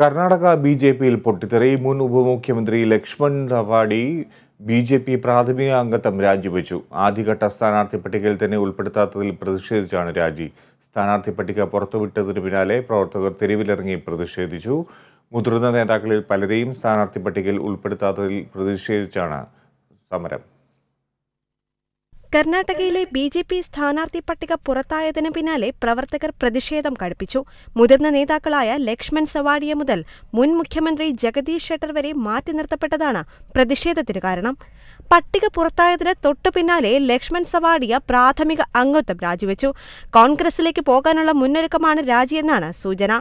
Karnataka B J പിയിൽ പൊട്ടിത്തെറി മുൻ ഉപമുഖ്യമന്ത്രി Laxman Ravadi B J P പ്രാഥമിക അംഗത്വം രാജിവെച്ചു ആദ്യഘട്ട സ്ഥാനാർത്ഥി പട്ടികയിൽ തന്നെ ഉൾപ്പെടുത്താത്തതിൽ പ്രതിഷേധിച്ചാണ് രാജി സ്ഥാനാർത്ഥി പട്ടിക പുറത്തുവിട്ടതിന് പിന്നാലെ പ്രവർത്തകർ തെരുവിലിറങ്ങി പ്രതിഷേധിച്ചു മുതിർന്ന നേതാക്കളിൽ പലരെയും സ്ഥാനാർത്ഥി പട്ടികയിൽ ഉൾപ്പെടുത്താത്തതിൽ പ്രതിഷേധിച്ചാണ് സമരം കർണാടകയിലെ ബി ജെ പി സ്ഥാനാർത്ഥി പട്ടിക പുറത്തായതിനു പിന്നാലെ പ്രവർത്തകർ പ്രതിഷേധം കടുപ്പിച്ചു മുതിർന്ന നേതാക്കളായ ലക്ഷ്മൺ സവാഡിയ മുതൽ മുൻ മുഖ്യമന്ത്രി ജഗദീഷ് ഷെട്ടർ വരെ മാറ്റി നിർത്തപ്പെട്ടതാണ് പ്രതിഷേധത്തിന് കാരണം പട്ടിക പുറത്തായതിന് തൊട്ടു പിന്നാലെ ലക്ഷ്മൺ സവാഡിയ പ്രാഥമിക അംഗത്വം രാജിവെച്ചു കോൺഗ്രസിലേക്ക് പോകാനുള്ള മുന്നൊരുക്കമാണ് രാജിയെന്നാണ് സൂചന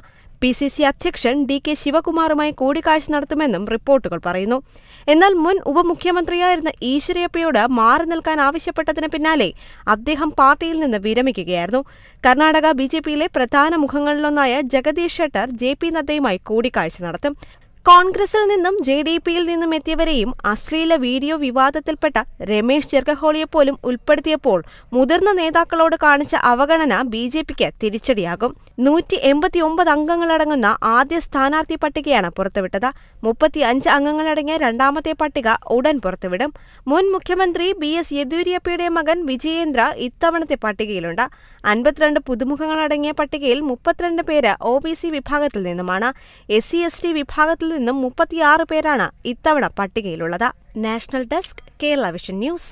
പി സി സി അധ്യക്ഷൻ ഡി കെ ശിവകുമാറുമായി കൂടിക്കാഴ്ച നടത്തുമെന്നും റിപ്പോർട്ടുകൾ പറയുന്നു എന്നാൽ മുൻ ഉപമുഖ്യമന്ത്രിയായിരുന്ന ഈശ്വരയപ്പയോട് മാറി നിൽക്കാൻ ആവശ്യപ്പെട്ടതിന് പിന്നാലെ അദ്ദേഹം പാർട്ടിയിൽ നിന്ന് വിരമിക്കുകയായിരുന്നു കർണാടക ബി ജെ പിയിലെ പ്രധാന മുഖങ്ങളിലൊന്നായ ജഗദീഷ് ഷെട്ടർ ജെ പി നദ്ദയുമായി കൂടിക്കാഴ്ച നടത്തും കോൺഗ്രസിൽ നിന്നും ജെ ഡി പിയിൽ നിന്നും എത്തിയവരെയും അശ്ലീല വീഡിയോ വിവാദത്തിൽപ്പെട്ട രമേശ് ചെർഗഹോളിയെപ്പോലും ഉൾപ്പെടുത്തിയപ്പോൾ മുതിർന്ന നേതാക്കളോട് കാണിച്ച അവഗണന ബി ജെ പിക്ക് തിരിച്ചടിയാകും നൂറ്റി എൺപത്തിയൊമ്പത് അംഗങ്ങളടങ്ങുന്ന ആദ്യ സ്ഥാനാർത്ഥി പട്ടികയാണ് പുറത്തുവിട്ടത് മുപ്പത്തി അഞ്ച് അംഗങ്ങളടങ്ങിയ രണ്ടാമത്തെ പട്ടിക ഉടൻ പുറത്തുവിടും മുൻ മുഖ്യമന്ത്രി ബി എസ് യെദ്യൂരപ്പയുടെ മകൻ വിജയേന്ദ്ര ഇത്തവണത്തെ പട്ടികയിലുണ്ട് അൻപത്തിരണ്ട് പുതുമുഖങ്ങളടങ്ങിയ പട്ടികയിൽ മുപ്പത്തിരണ്ട് പേര് ഒ ബി സി വിഭാഗത്തിൽ നിന്നുമാണ് എസ് സി എസ് ടി വിഭാഗത്തിൽ നിന്നും മുപ്പത്തിയാറ് പേരാണ് ഇത്തവണ പട്ടികയിലുള്ളത് national desk Kerala vision news